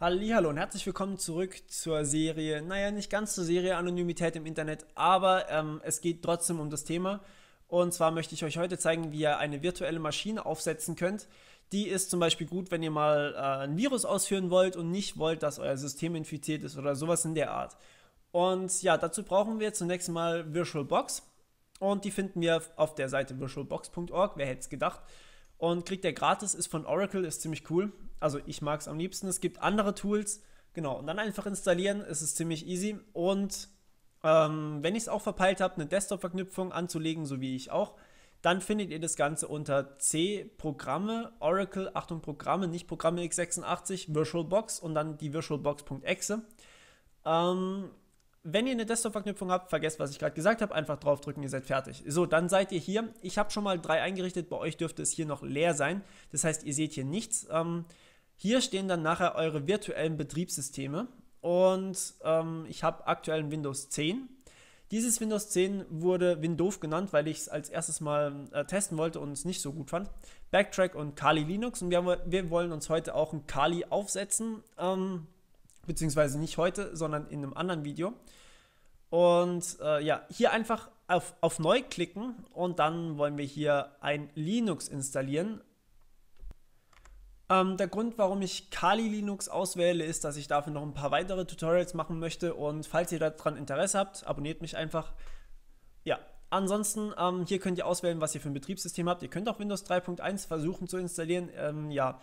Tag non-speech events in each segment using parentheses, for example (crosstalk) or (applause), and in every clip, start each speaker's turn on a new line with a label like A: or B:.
A: Hallo und herzlich willkommen zurück zur Serie, naja, nicht ganz zur Serie Anonymität im Internet, aber ähm, es geht trotzdem um das Thema. Und zwar möchte ich euch heute zeigen, wie ihr eine virtuelle Maschine aufsetzen könnt. Die ist zum Beispiel gut, wenn ihr mal äh, ein Virus ausführen wollt und nicht wollt, dass euer System infiziert ist oder sowas in der Art. Und ja, dazu brauchen wir zunächst mal VirtualBox. Und die finden wir auf der Seite virtualbox.org, wer hätte es gedacht. Und kriegt der gratis, ist von Oracle, ist ziemlich cool. Also ich mag es am liebsten. Es gibt andere Tools. Genau, und dann einfach installieren. Es ist ziemlich easy. Und ähm, wenn ich es auch verpeilt habe, eine Desktop-Verknüpfung anzulegen, so wie ich auch, dann findet ihr das Ganze unter C Programme, Oracle, Achtung Programme, nicht Programme x86, VirtualBox und dann die VirtualBox.exe. Ähm, wenn ihr eine Desktop-Verknüpfung habt, vergesst, was ich gerade gesagt habe, einfach draufdrücken, ihr seid fertig. So, dann seid ihr hier. Ich habe schon mal drei eingerichtet, bei euch dürfte es hier noch leer sein. Das heißt, ihr seht hier nichts. Ähm, hier stehen dann nachher eure virtuellen Betriebssysteme und ähm, ich habe aktuell ein Windows 10. Dieses Windows 10 wurde Windows genannt, weil ich es als erstes mal äh, testen wollte und es nicht so gut fand. Backtrack und Kali Linux und wir, haben, wir wollen uns heute auch ein Kali aufsetzen, ähm, beziehungsweise nicht heute, sondern in einem anderen Video. Und äh, ja, hier einfach auf, auf Neu klicken und dann wollen wir hier ein Linux installieren ähm, der Grund, warum ich Kali Linux auswähle, ist, dass ich dafür noch ein paar weitere Tutorials machen möchte und falls ihr daran Interesse habt, abonniert mich einfach. Ja, ansonsten, ähm, hier könnt ihr auswählen, was ihr für ein Betriebssystem habt. Ihr könnt auch Windows 3.1 versuchen zu installieren. Ähm, ja,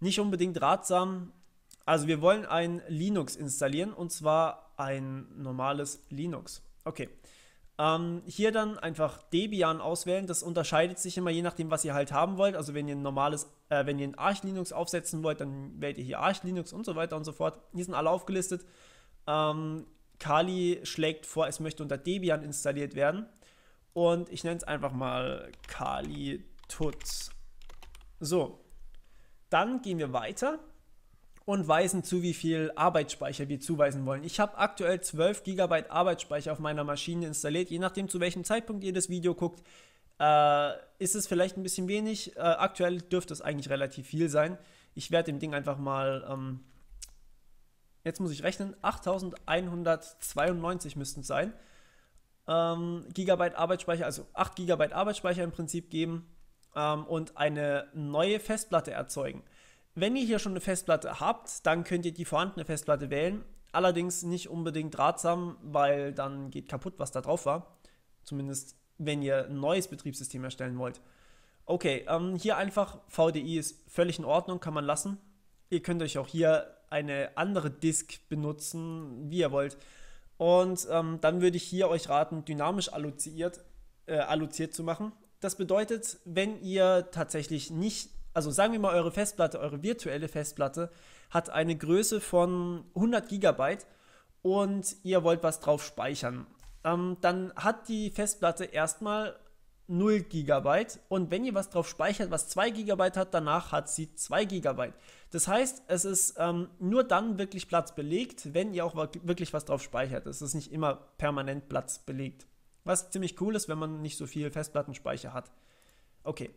A: nicht unbedingt ratsam. Also wir wollen ein Linux installieren und zwar ein normales Linux. Okay. Ähm, hier dann einfach Debian auswählen. Das unterscheidet sich immer je nachdem, was ihr halt haben wollt. Also wenn ihr ein normales, äh, wenn ihr ein Arch Linux aufsetzen wollt, dann wählt ihr hier Arch Linux und so weiter und so fort. Hier sind alle aufgelistet. Ähm, Kali schlägt vor, es möchte unter Debian installiert werden. Und ich nenne es einfach mal Kali Tuts. So, dann gehen wir weiter und weisen zu, wie viel Arbeitsspeicher wir zuweisen wollen. Ich habe aktuell 12 GB Arbeitsspeicher auf meiner Maschine installiert. Je nachdem, zu welchem Zeitpunkt ihr das Video guckt, äh, ist es vielleicht ein bisschen wenig. Äh, aktuell dürfte es eigentlich relativ viel sein. Ich werde dem Ding einfach mal, ähm, jetzt muss ich rechnen, 8192 müssten es sein. Ähm, Gigabyte Arbeitsspeicher, also 8 GB Arbeitsspeicher im Prinzip geben ähm, und eine neue Festplatte erzeugen. Wenn ihr hier schon eine Festplatte habt, dann könnt ihr die vorhandene Festplatte wählen. Allerdings nicht unbedingt ratsam, weil dann geht kaputt, was da drauf war. Zumindest wenn ihr ein neues Betriebssystem erstellen wollt. Okay, ähm, hier einfach VDI ist völlig in Ordnung, kann man lassen. Ihr könnt euch auch hier eine andere Disk benutzen, wie ihr wollt. Und ähm, dann würde ich hier euch raten, dynamisch alloziert, äh, alloziert zu machen. Das bedeutet, wenn ihr tatsächlich nicht also sagen wir mal, eure Festplatte, eure virtuelle Festplatte hat eine Größe von 100 Gigabyte und ihr wollt was drauf speichern. Ähm, dann hat die Festplatte erstmal 0 GB und wenn ihr was drauf speichert, was 2 GB hat, danach hat sie 2 GB. Das heißt, es ist ähm, nur dann wirklich Platz belegt, wenn ihr auch wirklich was drauf speichert. Es ist nicht immer permanent Platz belegt. Was ziemlich cool ist, wenn man nicht so viel Festplattenspeicher hat. Okay,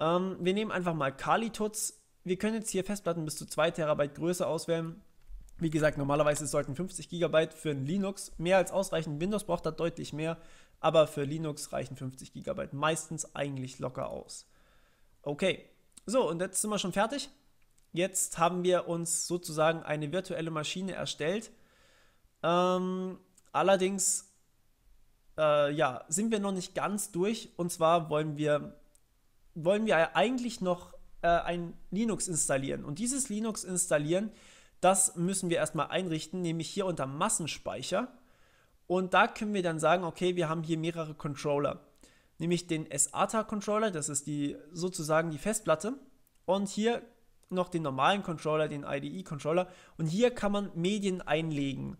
A: ähm, wir nehmen einfach mal Kalitutz. Wir können jetzt hier Festplatten bis zu 2 Terabyte Größe auswählen. Wie gesagt, normalerweise sollten 50 GB für ein Linux mehr als ausreichen. Windows braucht da deutlich mehr, aber für Linux reichen 50 GB meistens eigentlich locker aus. Okay, so und jetzt sind wir schon fertig. Jetzt haben wir uns sozusagen eine virtuelle Maschine erstellt. Ähm, allerdings äh, ja, sind wir noch nicht ganz durch und zwar wollen wir wollen wir eigentlich noch äh, ein Linux installieren. Und dieses Linux installieren, das müssen wir erstmal einrichten, nämlich hier unter Massenspeicher. Und da können wir dann sagen, okay, wir haben hier mehrere Controller. Nämlich den SATA-Controller, das ist die sozusagen die Festplatte. Und hier noch den normalen Controller, den IDE-Controller. Und hier kann man Medien einlegen.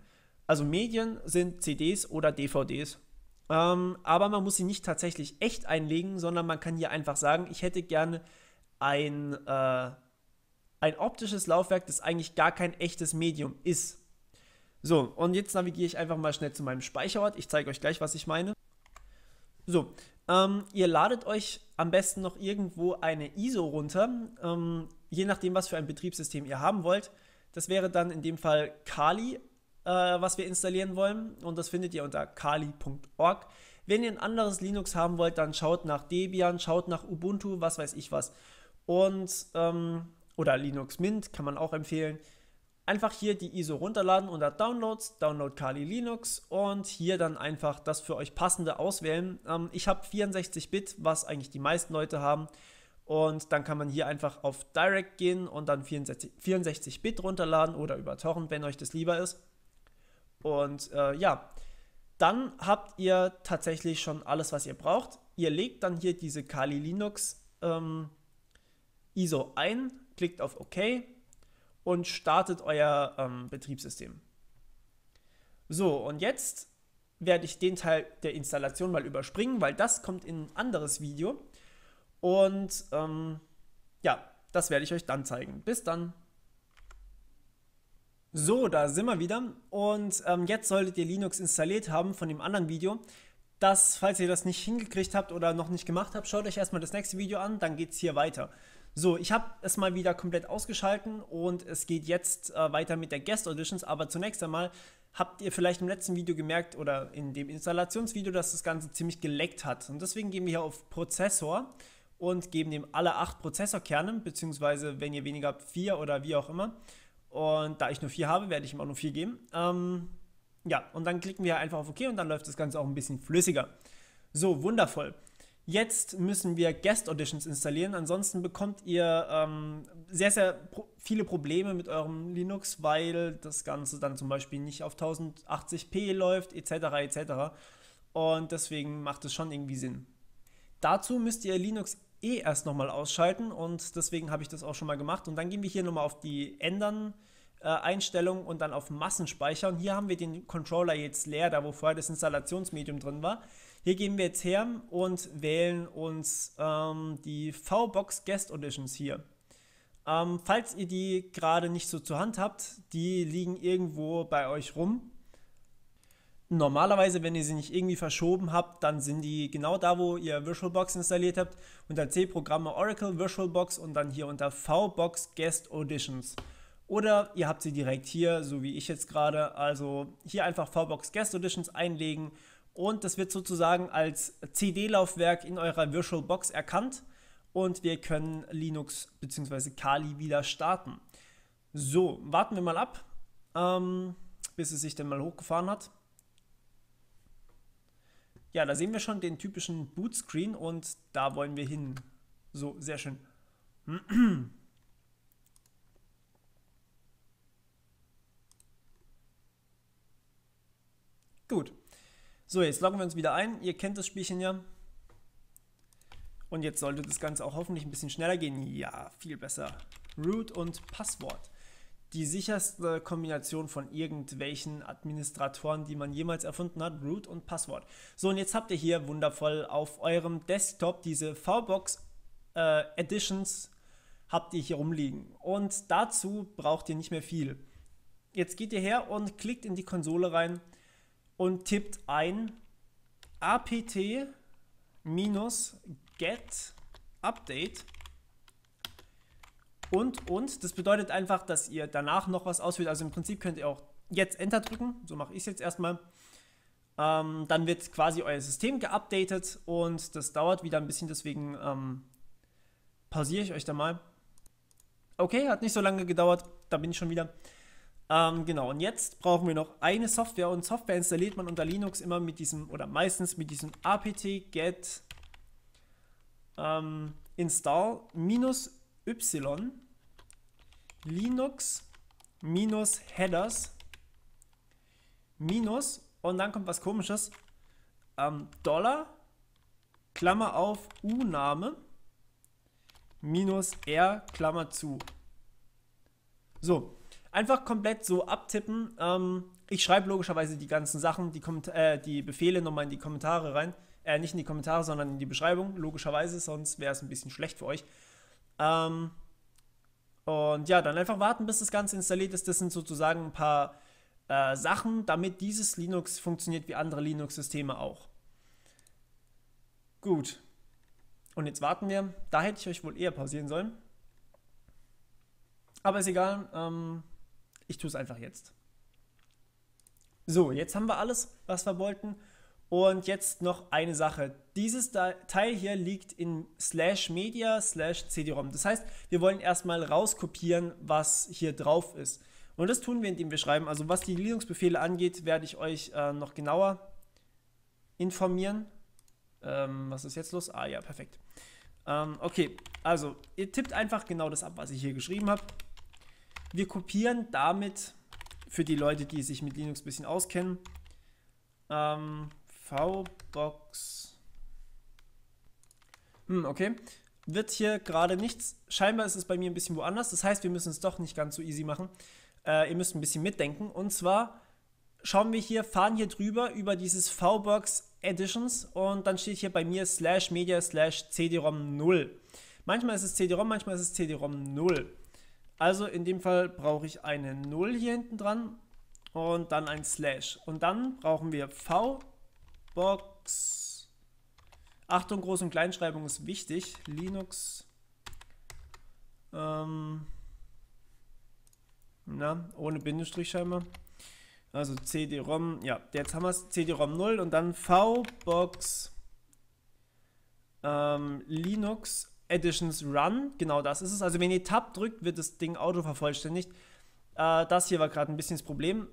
A: Also Medien sind CDs oder DVDs. Ähm, aber man muss sie nicht tatsächlich echt einlegen, sondern man kann hier einfach sagen, ich hätte gerne ein, äh, ein optisches Laufwerk, das eigentlich gar kein echtes Medium ist. So, und jetzt navigiere ich einfach mal schnell zu meinem Speicherort. Ich zeige euch gleich, was ich meine. So, ähm, ihr ladet euch am besten noch irgendwo eine ISO runter, ähm, je nachdem, was für ein Betriebssystem ihr haben wollt. Das wäre dann in dem Fall Kali äh, was wir installieren wollen. Und das findet ihr unter kali.org. Wenn ihr ein anderes Linux haben wollt, dann schaut nach Debian, schaut nach Ubuntu, was weiß ich was. Und, ähm, oder Linux Mint kann man auch empfehlen. Einfach hier die ISO runterladen unter Downloads, Download Kali Linux und hier dann einfach das für euch passende auswählen. Ähm, ich habe 64-Bit, was eigentlich die meisten Leute haben. Und dann kann man hier einfach auf Direct gehen und dann 64-Bit runterladen oder über Torrent, wenn euch das lieber ist. Und äh, ja, dann habt ihr tatsächlich schon alles, was ihr braucht. Ihr legt dann hier diese Kali Linux ähm, ISO ein, klickt auf OK und startet euer ähm, Betriebssystem. So, und jetzt werde ich den Teil der Installation mal überspringen, weil das kommt in ein anderes Video. Und ähm, ja, das werde ich euch dann zeigen. Bis dann. So, da sind wir wieder und ähm, jetzt solltet ihr Linux installiert haben von dem anderen Video. Das, falls ihr das nicht hingekriegt habt oder noch nicht gemacht habt, schaut euch erstmal das nächste Video an, dann geht es hier weiter. So, ich habe es mal wieder komplett ausgeschalten und es geht jetzt äh, weiter mit der Guest Auditions, aber zunächst einmal habt ihr vielleicht im letzten Video gemerkt oder in dem Installationsvideo, dass das Ganze ziemlich geleckt hat und deswegen gehen wir hier auf Prozessor und geben dem alle 8 Prozessorkerne, beziehungsweise wenn ihr weniger habt, 4 oder wie auch immer und da ich nur vier habe, werde ich ihm auch nur vier geben. Ähm, ja, und dann klicken wir einfach auf OK und dann läuft das Ganze auch ein bisschen flüssiger. So, wundervoll. Jetzt müssen wir Guest Auditions installieren, ansonsten bekommt ihr ähm, sehr, sehr pro viele Probleme mit eurem Linux, weil das Ganze dann zum Beispiel nicht auf 1080p läuft, etc. etc. Und deswegen macht es schon irgendwie Sinn. Dazu müsst ihr Linux eh erst nochmal ausschalten und deswegen habe ich das auch schon mal gemacht. Und dann gehen wir hier nochmal auf die Ändern. Äh, und dann auf Massenspeicher. Und Hier haben wir den Controller jetzt leer, da wo vorher das Installationsmedium drin war. Hier gehen wir jetzt her und wählen uns ähm, die VBox Guest Auditions hier. Ähm, falls ihr die gerade nicht so zur Hand habt, die liegen irgendwo bei euch rum. Normalerweise, wenn ihr sie nicht irgendwie verschoben habt, dann sind die genau da, wo ihr VirtualBox installiert habt, unter C-Programme Oracle VirtualBox und dann hier unter VBox Guest Auditions. Oder ihr habt sie direkt hier, so wie ich jetzt gerade. Also hier einfach VBox Guest Auditions einlegen und das wird sozusagen als CD-Laufwerk in eurer VirtualBox erkannt und wir können Linux bzw. Kali wieder starten. So, warten wir mal ab, ähm, bis es sich dann mal hochgefahren hat. Ja, da sehen wir schon den typischen Bootscreen und da wollen wir hin. So, sehr schön. (clears throat) Gut. So, jetzt loggen wir uns wieder ein. Ihr kennt das Spielchen ja. Und jetzt sollte das Ganze auch hoffentlich ein bisschen schneller gehen. Ja, viel besser. Root und Passwort die sicherste Kombination von irgendwelchen Administratoren, die man jemals erfunden hat, Root und Passwort. So, und jetzt habt ihr hier wundervoll auf eurem Desktop diese VBox äh, Editions habt ihr hier rumliegen. Und dazu braucht ihr nicht mehr viel. Jetzt geht ihr her und klickt in die Konsole rein und tippt ein apt-get update und, und. Das bedeutet einfach, dass ihr danach noch was auswählt. Also im Prinzip könnt ihr auch jetzt Enter drücken. So mache ich es jetzt erstmal. Ähm, dann wird quasi euer System geupdatet und das dauert wieder ein bisschen, deswegen ähm, pausiere ich euch da mal. Okay, hat nicht so lange gedauert, da bin ich schon wieder. Ähm, genau, und jetzt brauchen wir noch eine Software und Software installiert man unter Linux immer mit diesem oder meistens mit diesem apt-get ähm, install minus y linux minus headers minus und dann kommt was komisches ähm, Dollar Klammer auf U-Name minus R Klammer zu. So, einfach komplett so abtippen. Ähm, ich schreibe logischerweise die ganzen Sachen, die, Komment äh, die Befehle nochmal in die Kommentare rein. Äh, nicht in die Kommentare, sondern in die Beschreibung, logischerweise, sonst wäre es ein bisschen schlecht für euch. Ähm, und ja, dann einfach warten, bis das Ganze installiert ist. Das sind sozusagen ein paar äh, Sachen, damit dieses Linux funktioniert wie andere Linux-Systeme auch. Gut. Und jetzt warten wir. Da hätte ich euch wohl eher pausieren sollen. Aber ist egal. Ähm, ich tue es einfach jetzt. So, jetzt haben wir alles, was wir wollten. Und jetzt noch eine Sache. Dieses Teil hier liegt in slash media slash cd-rom. Das heißt, wir wollen erstmal rauskopieren, was hier drauf ist. Und das tun wir, indem wir schreiben. Also was die Linux-Befehle angeht, werde ich euch äh, noch genauer informieren. Ähm, was ist jetzt los? Ah ja, perfekt. Ähm, okay, also ihr tippt einfach genau das ab, was ich hier geschrieben habe. Wir kopieren damit, für die Leute, die sich mit Linux ein bisschen auskennen, ähm, V-Box. Hm, okay. Wird hier gerade nichts. Scheinbar ist es bei mir ein bisschen woanders. Das heißt, wir müssen es doch nicht ganz so easy machen. Äh, ihr müsst ein bisschen mitdenken. Und zwar schauen wir hier, fahren hier drüber über dieses V-Box Editions und dann steht hier bei mir slash media slash CD-ROM 0. Manchmal ist es CD-ROM, manchmal ist es CD-ROM 0. Also in dem Fall brauche ich eine 0 hier hinten dran und dann ein Slash. Und dann brauchen wir V Box. Achtung, Groß- und Kleinschreibung ist wichtig. Linux. Ähm, na, ohne Bindestrich scheinbar. Also CD-ROM, ja, jetzt haben wir es, CD-ROM 0 und dann VBox ähm, Linux Editions Run, genau das ist es. Also wenn ihr Tab drückt, wird das Ding auto vervollständigt. Äh, das hier war gerade ein bisschen das Problem.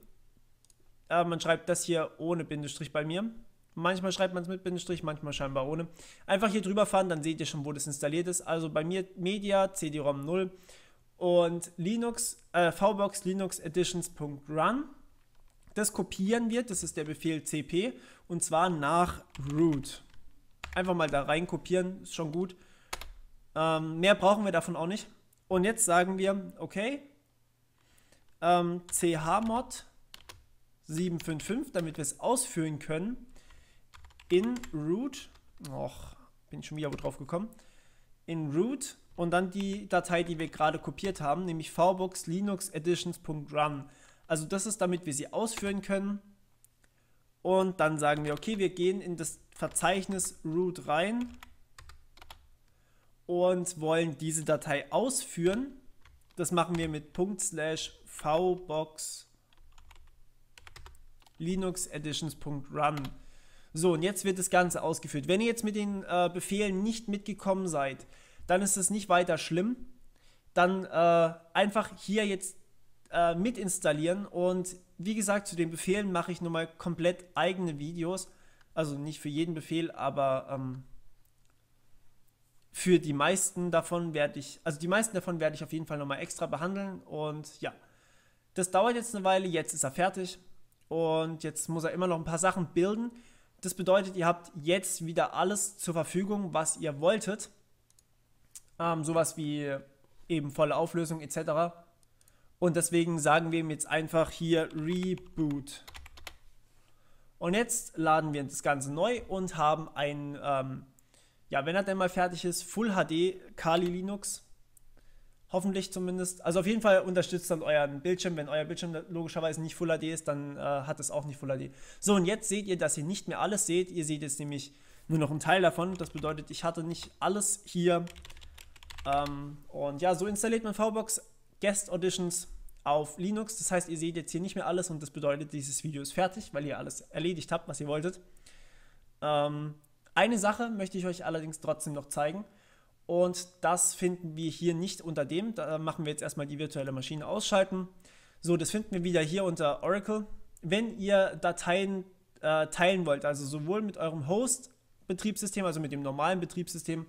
A: Äh, man schreibt das hier ohne Bindestrich bei mir. Manchmal schreibt man es mit Bindestrich, manchmal scheinbar ohne. Einfach hier drüber fahren, dann seht ihr schon, wo das installiert ist. Also bei mir Media, CD-ROM 0 und Linux, äh, VBox Linux Editions.run. Das kopieren wir, das ist der Befehl cp und zwar nach root. Einfach mal da rein kopieren, ist schon gut. Ähm, mehr brauchen wir davon auch nicht. Und jetzt sagen wir, okay, ähm, chmod 755, damit wir es ausführen können in root, och, bin ich schon wieder wo drauf gekommen, in root und dann die Datei, die wir gerade kopiert haben, nämlich vbox linux editions.run. Also das ist, damit wir sie ausführen können. Und dann sagen wir, okay, wir gehen in das Verzeichnis root rein und wollen diese Datei ausführen. Das machen wir mit vbox linux editions.run. So, und jetzt wird das Ganze ausgeführt. Wenn ihr jetzt mit den äh, Befehlen nicht mitgekommen seid, dann ist es nicht weiter schlimm. Dann äh, einfach hier jetzt äh, mit installieren. Und wie gesagt, zu den Befehlen mache ich nochmal komplett eigene Videos. Also nicht für jeden Befehl, aber ähm, für die meisten davon werde ich, also die meisten davon werde ich auf jeden Fall nochmal extra behandeln. Und ja, das dauert jetzt eine Weile. Jetzt ist er fertig. Und jetzt muss er immer noch ein paar Sachen bilden. Das bedeutet, ihr habt jetzt wieder alles zur Verfügung, was ihr wolltet. Ähm, sowas wie eben volle Auflösung etc. Und deswegen sagen wir ihm jetzt einfach hier Reboot. Und jetzt laden wir das Ganze neu und haben ein, ähm, ja, wenn er denn mal fertig ist, Full HD Kali Linux Hoffentlich zumindest. Also auf jeden Fall unterstützt dann euren Bildschirm. Wenn euer Bildschirm logischerweise nicht Full HD ist, dann äh, hat es auch nicht Full HD. So, und jetzt seht ihr, dass ihr nicht mehr alles seht. Ihr seht jetzt nämlich nur noch einen Teil davon. Das bedeutet, ich hatte nicht alles hier. Ähm, und ja, so installiert man VBox Guest Auditions auf Linux. Das heißt, ihr seht jetzt hier nicht mehr alles und das bedeutet, dieses Video ist fertig, weil ihr alles erledigt habt, was ihr wolltet. Ähm, eine Sache möchte ich euch allerdings trotzdem noch zeigen. Und das finden wir hier nicht unter dem. Da machen wir jetzt erstmal die virtuelle Maschine ausschalten. So, das finden wir wieder hier unter Oracle. Wenn ihr Dateien äh, teilen wollt, also sowohl mit eurem Host-Betriebssystem, also mit dem normalen Betriebssystem,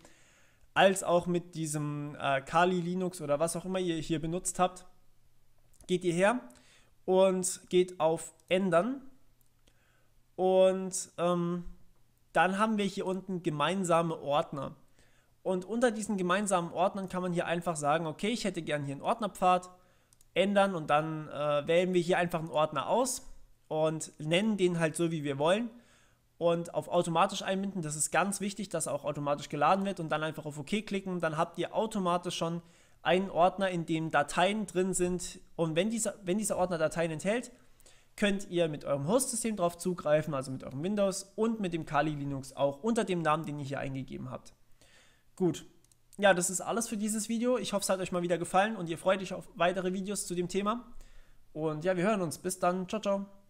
A: als auch mit diesem äh, Kali Linux oder was auch immer ihr hier benutzt habt, geht ihr her und geht auf Ändern. Und ähm, dann haben wir hier unten gemeinsame Ordner. Und unter diesen gemeinsamen Ordnern kann man hier einfach sagen, okay, ich hätte gern hier einen Ordnerpfad, ändern und dann äh, wählen wir hier einfach einen Ordner aus und nennen den halt so, wie wir wollen. Und auf automatisch einbinden, das ist ganz wichtig, dass auch automatisch geladen wird und dann einfach auf OK klicken, dann habt ihr automatisch schon einen Ordner, in dem Dateien drin sind. Und wenn dieser, wenn dieser Ordner Dateien enthält, könnt ihr mit eurem Hostsystem darauf zugreifen, also mit eurem Windows und mit dem Kali Linux auch unter dem Namen, den ihr hier eingegeben habt. Gut. Ja, das ist alles für dieses Video. Ich hoffe, es hat euch mal wieder gefallen und ihr freut euch auf weitere Videos zu dem Thema. Und ja, wir hören uns. Bis dann. Ciao, ciao.